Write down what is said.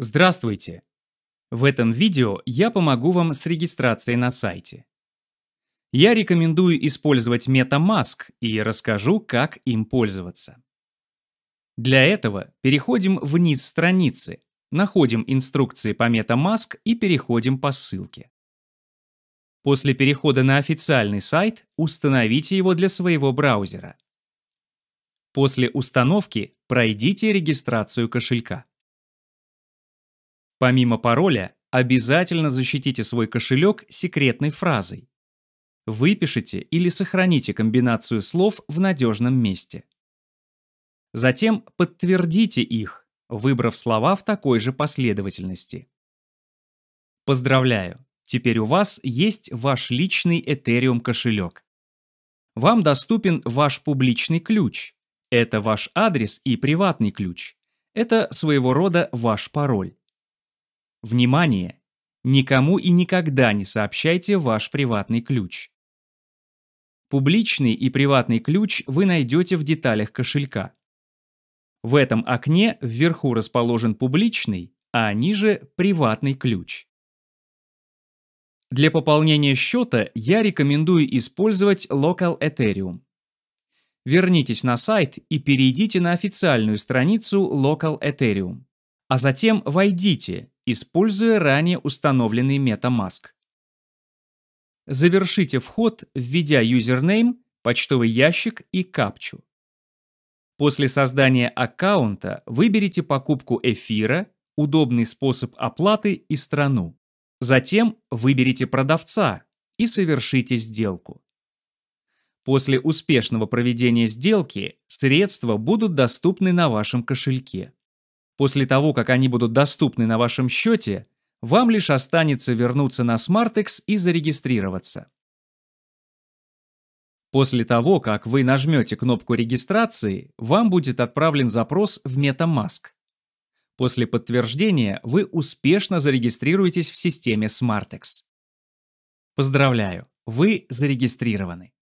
Здравствуйте! В этом видео я помогу вам с регистрацией на сайте. Я рекомендую использовать MetaMask и расскажу, как им пользоваться. Для этого переходим вниз страницы, находим инструкции по MetaMask и переходим по ссылке. После перехода на официальный сайт установите его для своего браузера. После установки пройдите регистрацию кошелька. Помимо пароля, обязательно защитите свой кошелек секретной фразой. Выпишите или сохраните комбинацию слов в надежном месте. Затем подтвердите их, выбрав слова в такой же последовательности. Поздравляю! Теперь у вас есть ваш личный Ethereum кошелек. Вам доступен ваш публичный ключ. Это ваш адрес и приватный ключ. Это своего рода ваш пароль. Внимание! Никому и никогда не сообщайте ваш приватный ключ. Публичный и приватный ключ вы найдете в деталях кошелька. В этом окне вверху расположен публичный, а ниже – приватный ключ. Для пополнения счета я рекомендую использовать Local Ethereum. Вернитесь на сайт и перейдите на официальную страницу Local Ethereum, а затем войдите используя ранее установленный MetaMask. Завершите вход, введя юзернейм, почтовый ящик и капчу. После создания аккаунта выберите покупку эфира, удобный способ оплаты и страну. Затем выберите продавца и совершите сделку. После успешного проведения сделки средства будут доступны на вашем кошельке. После того, как они будут доступны на вашем счете, вам лишь останется вернуться на SmartX и зарегистрироваться. После того, как вы нажмете кнопку регистрации, вам будет отправлен запрос в MetaMask. После подтверждения вы успешно зарегистрируетесь в системе SmartX. Поздравляю, вы зарегистрированы.